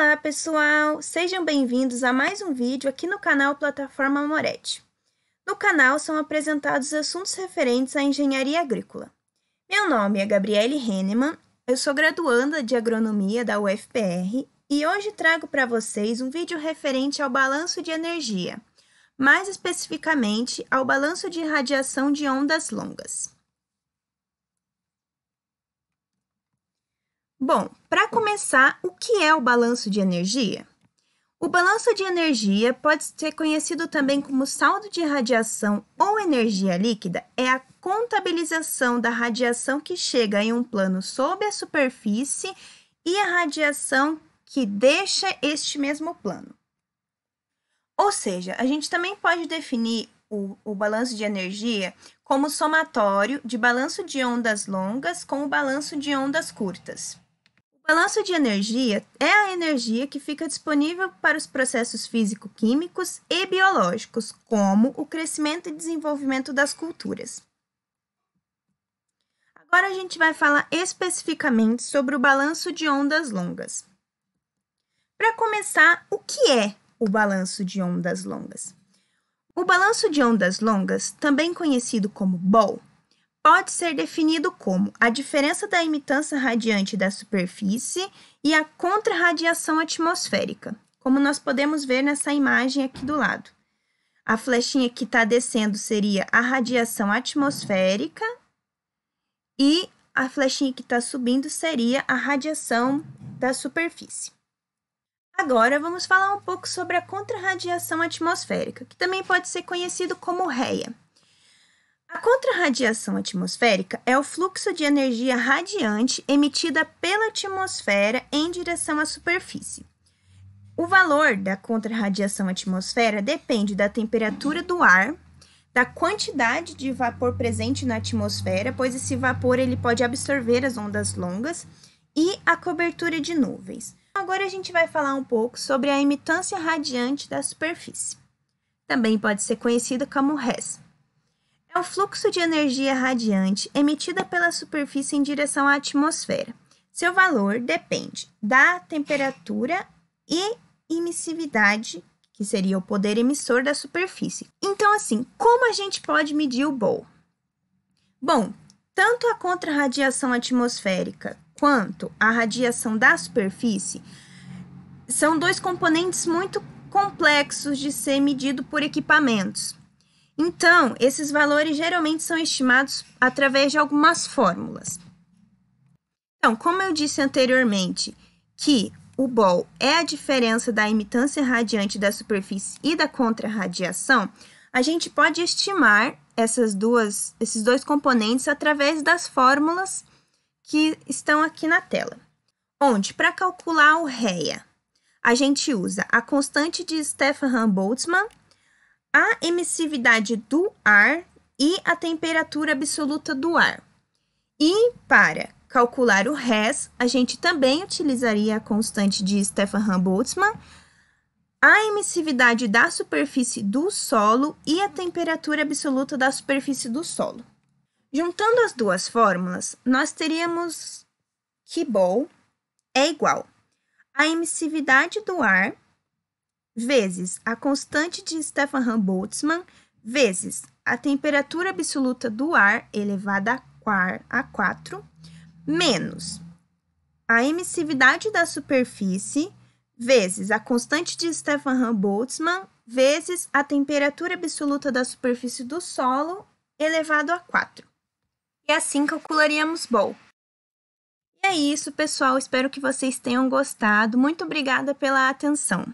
Olá pessoal, sejam bem-vindos a mais um vídeo aqui no canal Plataforma Moretti. No canal são apresentados assuntos referentes à engenharia agrícola. Meu nome é Gabriele Henneman, eu sou graduanda de agronomia da UFPR e hoje trago para vocês um vídeo referente ao balanço de energia, mais especificamente ao balanço de radiação de ondas longas. Bom, para começar, o que é o balanço de energia? O balanço de energia pode ser conhecido também como saldo de radiação ou energia líquida, é a contabilização da radiação que chega em um plano sob a superfície e a radiação que deixa este mesmo plano. Ou seja, a gente também pode definir o, o balanço de energia como somatório de balanço de ondas longas com o balanço de ondas curtas. O balanço de energia é a energia que fica disponível para os processos físico-químicos e biológicos, como o crescimento e desenvolvimento das culturas. Agora a gente vai falar especificamente sobre o balanço de ondas longas. Para começar, o que é o balanço de ondas longas? O balanço de ondas longas, também conhecido como BOL, pode ser definido como a diferença da imitância radiante da superfície e a contrarradiação atmosférica, como nós podemos ver nessa imagem aqui do lado. A flechinha que está descendo seria a radiação atmosférica e a flechinha que está subindo seria a radiação da superfície. Agora vamos falar um pouco sobre a contrarradiação atmosférica, que também pode ser conhecido como REA. A contrarradiação atmosférica é o fluxo de energia radiante emitida pela atmosfera em direção à superfície. O valor da contrarradiação atmosfera depende da temperatura do ar, da quantidade de vapor presente na atmosfera, pois esse vapor ele pode absorver as ondas longas e a cobertura de nuvens. Agora a gente vai falar um pouco sobre a imitância radiante da superfície. Também pode ser conhecida como RES. É o fluxo de energia radiante emitida pela superfície em direção à atmosfera. Seu valor depende da temperatura e emissividade, que seria o poder emissor da superfície. Então, assim, como a gente pode medir o Bohr? Bom, tanto a contrarradiação atmosférica quanto a radiação da superfície são dois componentes muito complexos de ser medido por equipamentos. Então, esses valores geralmente são estimados através de algumas fórmulas. Então, como eu disse anteriormente, que o BOL é a diferença da imitância radiante da superfície e da contrarradiação, a gente pode estimar essas duas, esses dois componentes através das fórmulas que estão aqui na tela. Onde, para calcular o REA, a gente usa a constante de Stefan Boltzmann a emissividade do ar e a temperatura absoluta do ar. E para calcular o RES, a gente também utilizaria a constante de Stefan Boltzmann, a emissividade da superfície do solo e a temperatura absoluta da superfície do solo. Juntando as duas fórmulas, nós teríamos que Bol é igual a emissividade do ar vezes a constante de Stefan Boltzmann, vezes a temperatura absoluta do ar elevada a 4, menos a emissividade da superfície, vezes a constante de Stefan Boltzmann, vezes a temperatura absoluta da superfície do solo elevado a 4. E assim calcularíamos bol. E é isso, pessoal. Espero que vocês tenham gostado. Muito obrigada pela atenção.